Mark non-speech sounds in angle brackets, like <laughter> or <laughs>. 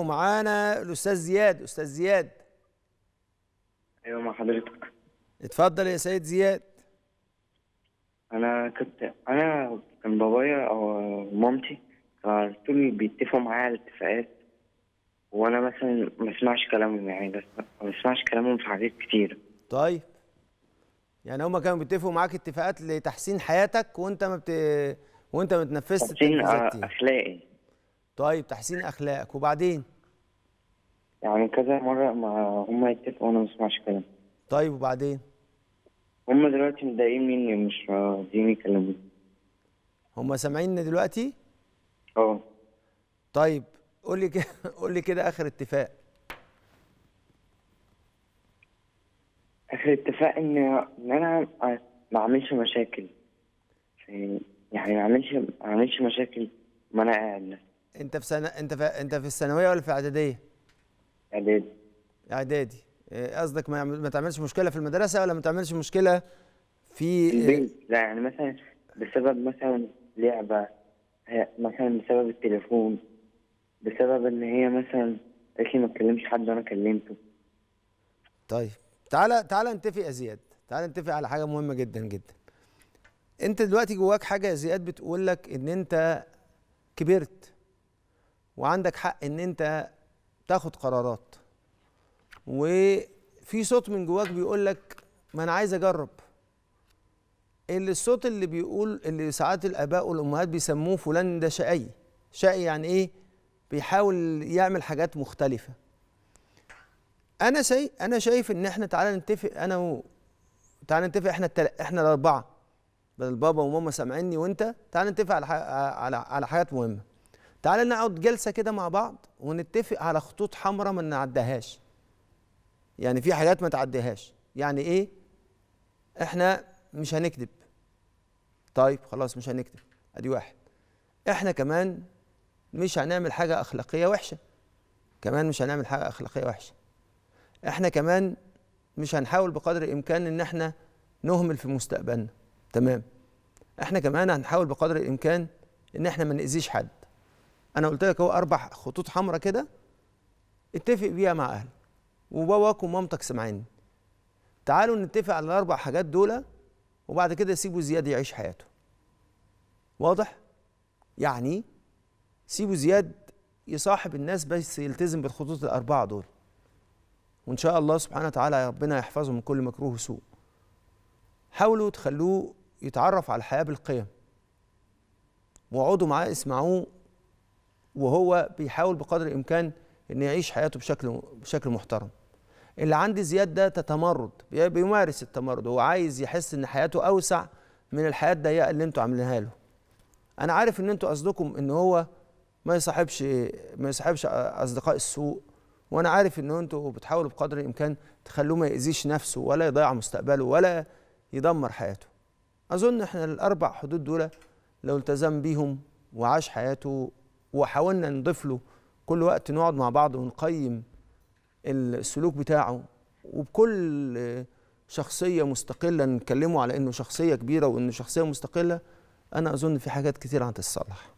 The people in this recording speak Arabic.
ومعانا الاستاذ زياد استاذ زياد ايوه مع حضرتك اتفضل يا سيد زياد انا كنت انا كان بابايا او مامتي على طول بيتفقوا معايا على اتفاقات وانا مثلا ما اسمعش كلامهم يعني بس ما اسمعش كلامهم في حاجات كتير طيب يعني هما كانوا بيتفقوا معاك اتفاقات لتحسين حياتك وانت ما بت... وانت ما بتنفذش تحسين اخلاقي طيب تحسين اخلاق وبعدين يعني كذا مره ما هم يتفقوا وانا ما اسمعش كلام طيب وبعدين هم دلوقتي متضايقين مني مش راضيين يكلموني هم سامعيننا دلوقتي اه طيب قول لي كده <laughs> قول لي كده اخر اتفاق اخر اتفاق ان ان انا ما اعملش مشاكل يعني ما اعملش ما اعملش مشاكل ما انا قاعد انت في سنة انت في انت في الثانويه ولا في اعداديه؟ اعدادي اعدادي إيه، قصدك ما, ما تعملش مشكله في المدرسه ولا ما تعملش مشكله في إيه؟ البيت لا يعني مثلا بسبب مثلا لعبه مثلا بسبب التليفون بسبب ان هي مثلا قالت لي ما تكلمش حد وانا كلمته طيب تعالى تعالى نتفق يا زياد تعالى نتفق على حاجه مهمه جدا جدا انت دلوقتي جواك حاجه يا زياد بتقول لك ان انت كبرت وعندك حق ان انت تاخد قرارات وفي صوت من جواك بيقول لك ما انا عايز اجرب اللي الصوت اللي بيقول اللي ساعات الاباء والامهات بيسموه فلان ده شقي شقي يعني ايه بيحاول يعمل حاجات مختلفه انا شايف انا شايف ان احنا تعالى نتفق انا و... تعالى نتفق احنا التل... احنا الاربعه بدل بابا وماما سامعيني وانت تعالى نتفق على ح... على على حاجات مهمه تعال نقعد جلسه كده مع بعض ونتفق على خطوط حمراء ما نعديهاش يعني في حاجات ما تعديهاش يعني ايه احنا مش هنكذب طيب خلاص مش هنكذب ادي واحد احنا كمان مش هنعمل حاجه اخلاقيه وحشه كمان مش هنعمل حاجه اخلاقيه وحشه احنا كمان مش هنحاول بقدر الامكان ان احنا نهمل في مستقبلنا تمام احنا كمان هنحاول بقدر الامكان ان احنا ما ناذيش حد انا قلت لك هو اربع خطوط حمراء كده اتفق بيها مع اهلك وباباك ومامتك سمعين تعالوا نتفق على الاربع حاجات دول وبعد كده سيبوا زياد يعيش حياته واضح يعني سيبوا زياد يصاحب الناس بس يلتزم بالخطوط الاربعه دول وان شاء الله سبحانه وتعالى يا ربنا يحفظه من كل مكروه وسوء حاولوا تخلوه يتعرف على الحياه بالقيم واقعدوا معاه اسمعوه وهو بيحاول بقدر الامكان ان يعيش حياته بشكل بشكل محترم اللي عندي زياد ده تتمرد بيمارس التمرد هو عايز يحس ان حياته اوسع من الحياه الضيقه اللي انتوا عاملينها له انا عارف ان انتوا قصدكم ان هو ما يصاحبش ما يصاحبش اصدقاء السوء وانا عارف ان انتوا بتحاولوا بقدر الامكان تخلوه ما ياذيش نفسه ولا يضيع مستقبله ولا يدمر حياته اظن احنا الاربع حدود دول لو التزم بيهم وعاش حياته وحاولنا نضيف له كل وقت نقعد مع بعض ونقيم السلوك بتاعه وبكل شخصية مستقلة نكلمه على إنه شخصية كبيرة وإنه شخصية مستقلة أنا أظن في حاجات كتير هتتصلح